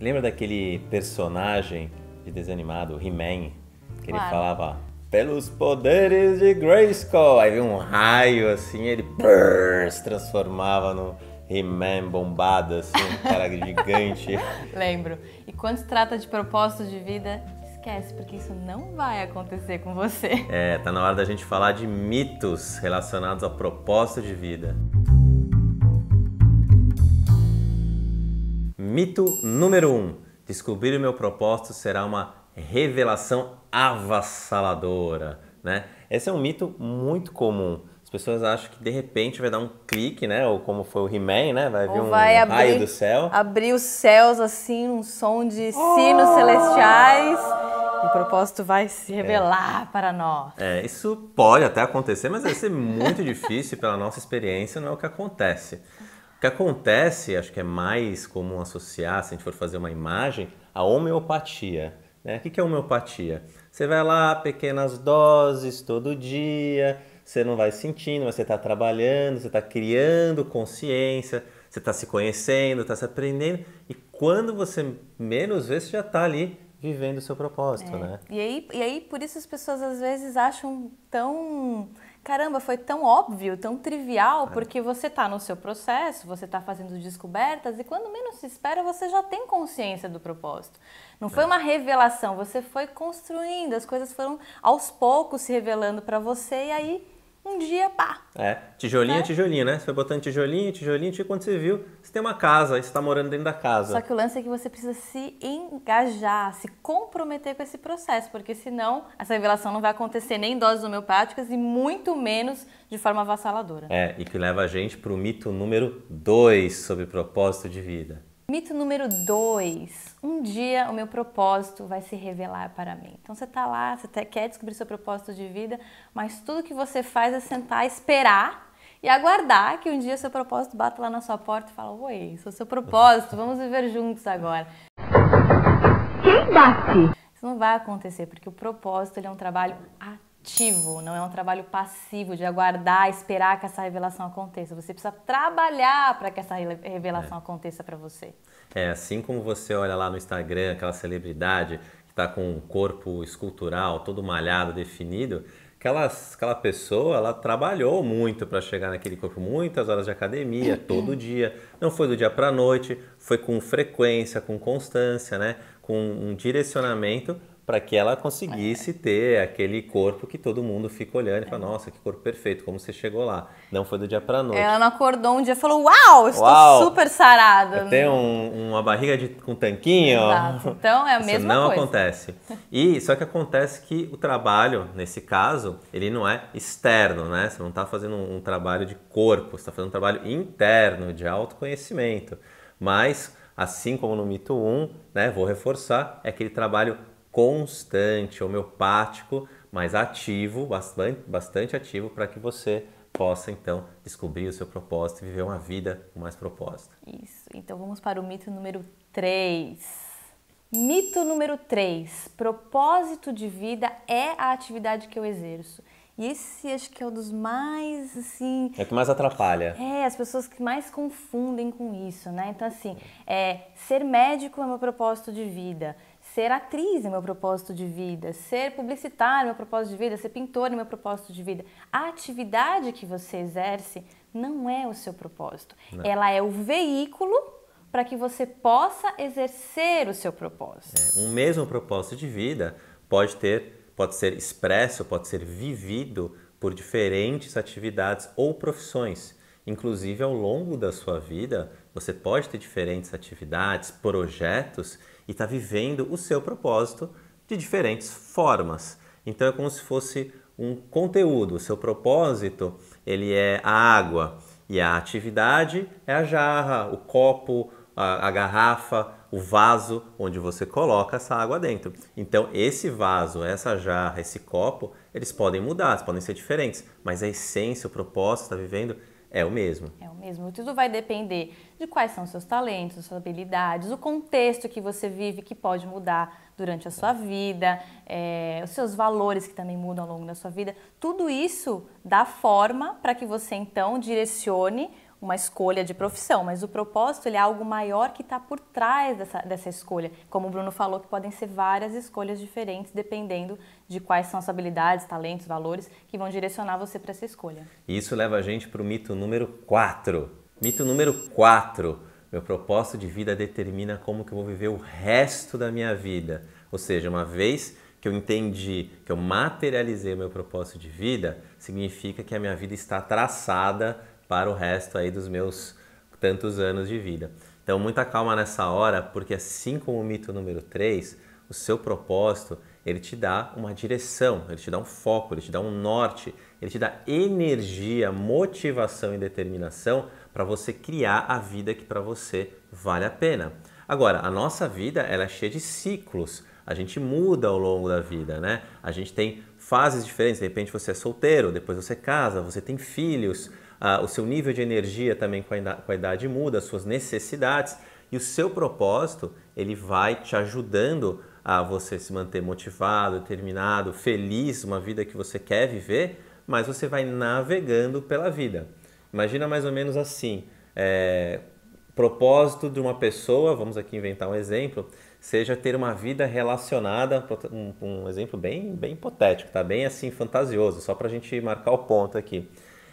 Lembra daquele personagem de desenho animado, He-Man, que claro. ele falava pelos poderes de Grayskull. Aí vem um raio assim, ele brrr, se transformava no He-Man bombado, assim, um cara gigante. Lembro. E quando se trata de propósito de vida, esquece, porque isso não vai acontecer com você. É, tá na hora da gente falar de mitos relacionados a propósito de vida. Mito número 1: um. Descobrir o meu propósito será uma revelação avassaladora. Né? Esse é um mito muito comum. As pessoas acham que de repente vai dar um clique, né? Ou como foi o He-Man, né? Vai abrir um abrir, raio do céu. Abrir os céus assim, um som de sinos oh! celestiais. E o propósito vai se revelar é. para nós. É, isso pode até acontecer, mas vai ser muito difícil pela nossa experiência, não é o que acontece. O que acontece, acho que é mais comum associar, se a gente for fazer uma imagem, a homeopatia. Né? O que é homeopatia? Você vai lá, pequenas doses todo dia, você não vai sentindo, mas você está trabalhando, você está criando consciência, você está se conhecendo, está se aprendendo, e quando você menos vê, você já está ali vivendo o seu propósito, é. né? E aí, e aí, por isso as pessoas às vezes acham tão caramba, foi tão óbvio, tão trivial, é. porque você está no seu processo, você está fazendo descobertas e quando menos se espera, você já tem consciência do propósito. Não foi é. uma revelação, você foi construindo, as coisas foram aos poucos se revelando para você e aí um dia, pá. É, tijolinho é né? tijolinho, né? Você foi botando tijolinho, tijolinho, tijolinho, quando você viu, você tem uma casa, você está morando dentro da casa. Só que o lance é que você precisa se engajar, se comprometer com esse processo, porque senão essa revelação não vai acontecer nem em doses homeopáticas e muito menos de forma avassaladora. É, e que leva a gente para o mito número 2 sobre propósito de vida. Mito número 2. Um dia o meu propósito vai se revelar para mim. Então você está lá, você até tá, quer descobrir seu propósito de vida, mas tudo que você faz é sentar, esperar e aguardar que um dia seu propósito bata lá na sua porta e fala: Oi, sou é seu propósito, vamos viver juntos agora. Quem bate? Isso não vai acontecer, porque o propósito é um trabalho ativo ativo, não é um trabalho passivo de aguardar, esperar que essa revelação aconteça. Você precisa trabalhar para que essa revelação é. aconteça para você. É, assim como você olha lá no Instagram aquela celebridade que está com um corpo escultural, todo malhado, definido, aquela, aquela pessoa, ela trabalhou muito para chegar naquele corpo, muitas horas de academia, todo dia. Não foi do dia para a noite, foi com frequência, com constância, né? com um direcionamento para que ela conseguisse é. ter aquele corpo que todo mundo fica olhando e fala, é. nossa, que corpo perfeito, como você chegou lá. Não foi do dia para noite. Ela não acordou um dia e falou, uau, estou uau, super sarada. Tem um, uma barriga de, com tanquinho. Exato. Então é a mesma Isso não coisa. não acontece. E só que acontece que o trabalho, nesse caso, ele não é externo, né? Você não está fazendo um, um trabalho de corpo, você está fazendo um trabalho interno de autoconhecimento. Mas assim como no mito 1, né, vou reforçar, é aquele trabalho constante, homeopático, mas ativo, bastante, bastante ativo, para que você possa então descobrir o seu propósito e viver uma vida com mais propósito. Isso, então vamos para o mito número 3. Mito número 3: propósito de vida é a atividade que eu exerço. E esse acho que é um dos mais, assim... É o que mais atrapalha. É, as pessoas que mais confundem com isso, né? Então, assim, é, ser médico é meu propósito de vida, ser atriz é meu propósito de vida, ser publicitário é meu propósito de vida, ser pintor é meu propósito de vida. A atividade que você exerce não é o seu propósito. Não. Ela é o veículo para que você possa exercer o seu propósito. É, um mesmo propósito de vida pode ter pode ser expresso, pode ser vivido por diferentes atividades ou profissões. Inclusive, ao longo da sua vida, você pode ter diferentes atividades, projetos e estar tá vivendo o seu propósito de diferentes formas. Então, é como se fosse um conteúdo. O seu propósito ele é a água e a atividade é a jarra, o copo, a, a garrafa, o vaso onde você coloca essa água dentro. Então, esse vaso, essa jarra, esse copo, eles podem mudar, eles podem ser diferentes, mas a essência, o propósito que está vivendo é o mesmo. É o mesmo. Tudo vai depender de quais são os seus talentos, suas habilidades, o contexto que você vive, que pode mudar durante a sua vida, é, os seus valores que também mudam ao longo da sua vida. Tudo isso dá forma para que você então direcione uma escolha de profissão, mas o propósito ele é algo maior que está por trás dessa, dessa escolha. Como o Bruno falou, que podem ser várias escolhas diferentes, dependendo de quais são as habilidades, talentos, valores que vão direcionar você para essa escolha. E isso leva a gente para o mito número 4. Mito número 4. Meu propósito de vida determina como que eu vou viver o resto da minha vida. Ou seja, uma vez que eu entendi, que eu materializei meu propósito de vida, significa que a minha vida está traçada para o resto aí dos meus tantos anos de vida. Então, muita calma nessa hora, porque assim como o mito número 3, o seu propósito, ele te dá uma direção, ele te dá um foco, ele te dá um norte, ele te dá energia, motivação e determinação para você criar a vida que para você vale a pena. Agora, a nossa vida ela é cheia de ciclos. A gente muda ao longo da vida, né? A gente tem fases diferentes. De repente você é solteiro, depois você casa, você tem filhos, ah, o seu nível de energia também com a, idade, com a idade muda, as suas necessidades e o seu propósito ele vai te ajudando a você se manter motivado, determinado, feliz, uma vida que você quer viver, mas você vai navegando pela vida. Imagina mais ou menos assim: é, propósito de uma pessoa, vamos aqui inventar um exemplo, seja ter uma vida relacionada, um, um exemplo bem, bem hipotético, tá? Bem assim fantasioso, só para a gente marcar o ponto aqui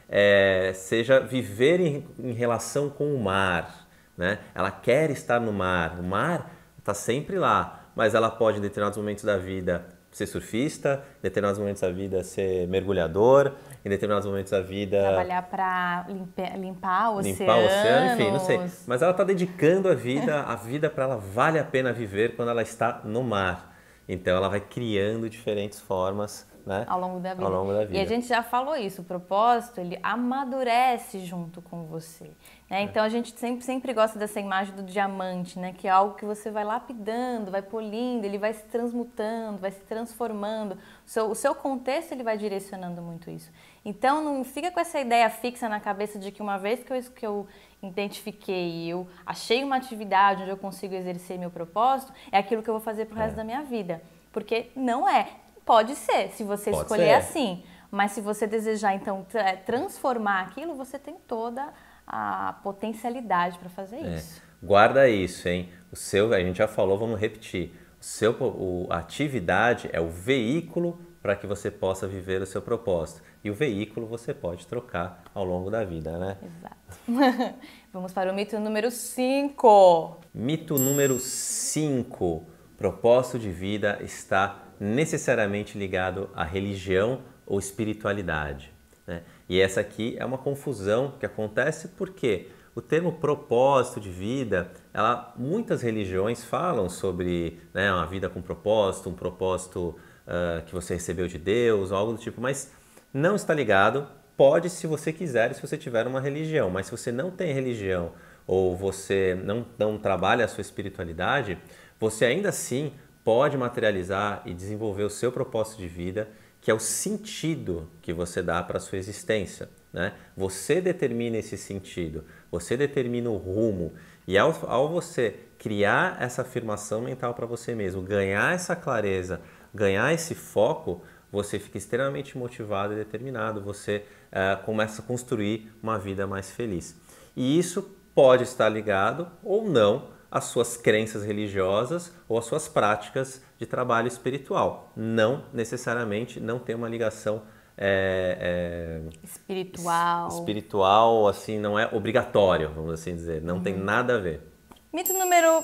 é, seja viver em, em, relação com o mar. Né? Ela quer estar no mar. O mar está sempre lá, mas ela pode, em determinados momentos da vida, ser surfista, em determinados momentos da vida ser mergulhador, em determinados momentos da vida trabalhar para limpar, limpar o limpar oceano, oceano, enfim, não sei. Mas ela está dedicando a vida, a vida para ela vale a pena viver quando ela está no mar. Então ela vai criando diferentes formas né? Ao longo da vida. Ao longo da vida. E a gente já falou isso, o propósito, ele amadurece junto com você. Né? É. Então a gente sempre, sempre gosta dessa imagem do diamante, né? Que é algo que você vai lapidando, vai polindo, ele vai se transmutando, vai se transformando. O seu, o seu contexto ele vai direcionando muito isso. Então não fica com essa ideia fixa na cabeça de que uma vez que eu, que eu identifiquei, eu achei uma atividade onde eu consigo exercer meu propósito, é aquilo que eu vou fazer pro resto é. da minha vida. Porque não é. Pode ser, se você Pode escolher ser. assim. Mas se você desejar, então, transformar aquilo, você tem toda a potencialidade para fazer é. isso. Guarda isso, hein? O seu, a gente já falou, vamos repetir. O seu, o, a atividade é o veículo para que você possa viver o seu propósito. E o veículo você pode trocar ao longo da vida, né? Exato. Vamos para o mito número 5. Mito número 5. Propósito de vida está necessariamente ligado à religião ou espiritualidade. Né? E essa aqui é uma confusão que acontece porque o termo propósito de vida, ela, muitas religiões falam sobre né, uma vida com propósito, um propósito uh, que você recebeu de Deus, algo do tipo, mas não está ligado. Pode se você quiser, se você tiver uma religião, mas se você não tem religião ou você não, não trabalha a sua espiritualidade, você ainda assim pode materializar e desenvolver o seu propósito de vida, que é o sentido que você dá para a sua existência. Né? Você determina esse sentido, você determina o rumo. E ao, ao você criar essa afirmação mental para você mesmo, ganhar essa clareza, ganhar esse foco, você fica extremamente motivado e determinado, você uh, começa a construir uma vida mais feliz. E isso pode estar ligado ou não as suas crenças religiosas ou as suas práticas de trabalho espiritual. Não necessariamente não tem uma ligação é, é, espiritual. Espiritual, assim, não é obrigatório, vamos assim dizer. Não uhum. tem nada a ver. Mito número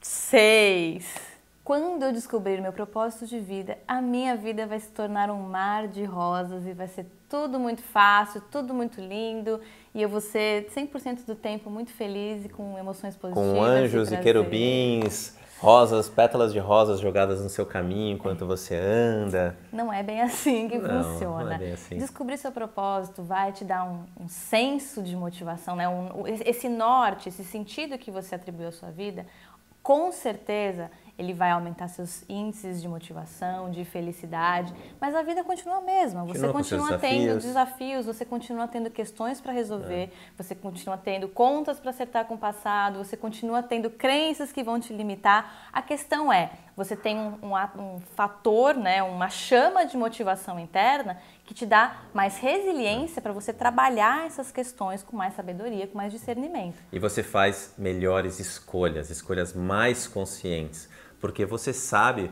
6. Quando eu descobrir meu propósito de vida, a minha vida vai se tornar um mar de rosas e vai ser tudo muito fácil, tudo muito lindo e eu vou ser 100% do tempo muito feliz e com emoções positivas. Com anjos e, e querubins, rosas, pétalas de rosas jogadas no seu caminho enquanto você anda. Não é bem assim que não, funciona. Não é bem assim. Descobrir seu propósito vai te dar um, um senso de motivação, né? Um, esse norte, esse sentido que você atribuiu à sua vida, com certeza ele vai aumentar seus índices de motivação, de felicidade, mas a vida continua a mesma. Você continua, continua tendo desafios. desafios. você continua tendo questões para resolver, é. você continua tendo contas para acertar com o passado, você continua tendo crenças que vão te limitar. A questão é, você tem um, um, um fator, né, uma chama de motivação interna que te dá mais resiliência para você trabalhar essas questões com mais sabedoria, com mais discernimento. E você faz melhores escolhas, escolhas mais conscientes porque você sabe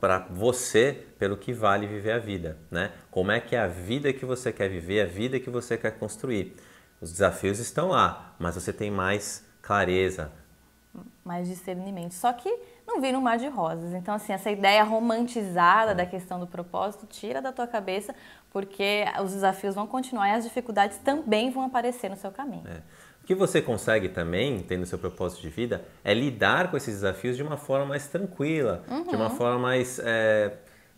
para você pelo que vale viver a vida, né? Como é que é a vida que você quer viver, a vida que você quer construir. Os desafios estão lá, mas você tem mais clareza, mais discernimento. Só que não vira um mar de rosas. Então, assim, essa ideia romantizada é. da questão do propósito tira da tua cabeça, porque os desafios vão continuar e as dificuldades também vão aparecer no seu caminho. É que você consegue também, tendo seu propósito de vida, é lidar com esses desafios de uma forma mais tranquila, uhum. de uma uhum. forma mais, é,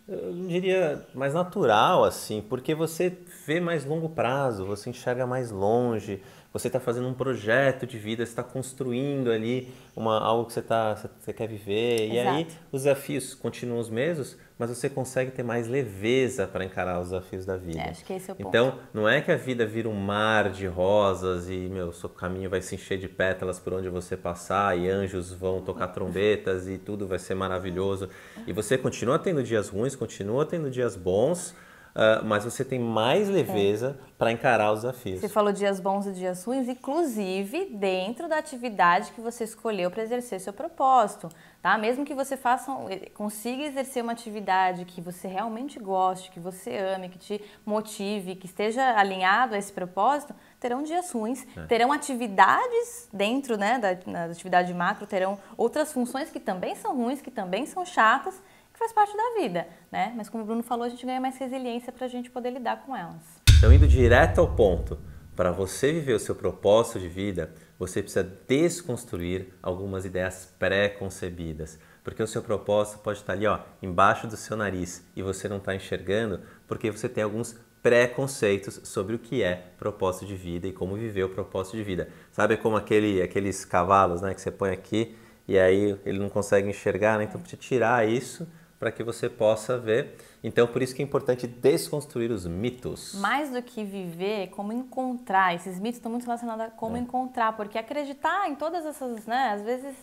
eu diria, mais natural, assim, porque você vê mais longo prazo, você enxerga mais longe, você está fazendo um projeto de vida, você está construindo ali uma, algo que você, tá, você quer viver. Exato. E aí os desafios continuam os mesmos, mas você consegue ter mais leveza para encarar os desafios da vida. É, acho que esse é o então, ponto. Então, não é que a vida vira um mar de rosas e, meu, seu caminho vai se encher de pétalas por onde você passar e anjos vão tocar trombetas e tudo vai ser maravilhoso. E você continua tendo dias ruins, continua tendo dias bons Uh, mas você tem mais é. leveza é. para encarar os desafios. Você falou dias bons e dias ruins, inclusive dentro da atividade que você escolheu para exercer seu propósito, tá? Mesmo que você faça, eh, consiga exercer uma atividade que você realmente goste, que você ame, que te motive, que esteja alinhado a esse propósito, terão dias ruins, é. terão atividades dentro, né, da, da atividade macro, terão outras funções que também são ruins, que também são chatas faz parte da vida, né? Mas como o Bruno falou, a gente ganha mais resiliência para a gente poder lidar com elas. Então, indo direto ao ponto, para você viver o seu propósito de vida, você precisa desconstruir algumas ideias pré-concebidas. Porque o seu propósito pode estar ali ó, embaixo do seu nariz e você não está enxergando porque você tem alguns preconceitos sobre o que é propósito de vida e como viver o propósito de vida. Sabe como aquele, aqueles cavalos né, que você põe aqui e aí ele não consegue enxergar, né? então precisa tirar isso para que você possa ver. Então, por isso que é importante desconstruir os mitos. Mais do que viver, é como encontrar. Esses mitos estão muito relacionados a como é. encontrar, porque acreditar em todas essas, né, às vezes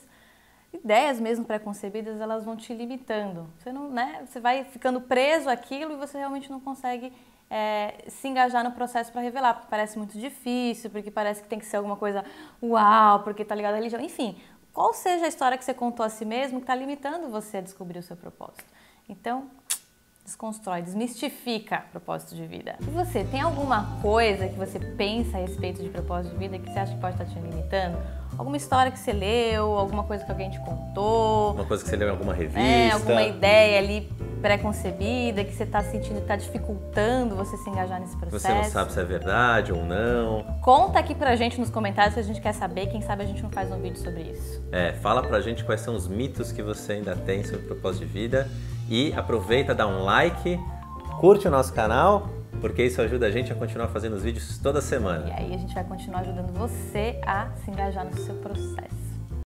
ideias mesmo preconcebidas, elas vão te limitando. Você não, né, você vai ficando preso àquilo e você realmente não consegue é, se engajar no processo para revelar, porque parece muito difícil, porque parece que tem que ser alguma coisa uau, porque tá ligado à religião, enfim, ou seja, a história que você contou a si mesmo que está limitando você a descobrir o seu propósito. Então, desconstrói, desmistifica propósito de vida. E você, tem alguma coisa que você pensa a respeito de propósito de vida que você acha que pode estar tá te limitando? Alguma história que você leu, alguma coisa que alguém te contou? Uma coisa que você leu em alguma revista? É, alguma ideia ali preconcebida, que você está sentindo que está dificultando você se engajar nesse processo. Você não sabe se é verdade ou não. Conta aqui pra gente nos comentários se a gente quer saber, quem sabe a gente não faz um vídeo sobre isso. É, fala pra gente quais são os mitos que você ainda tem sobre o propósito de vida e aproveita, dá um like, curte o nosso canal porque isso ajuda a gente a continuar fazendo os vídeos toda semana. E aí a gente vai continuar ajudando você a se engajar no seu processo.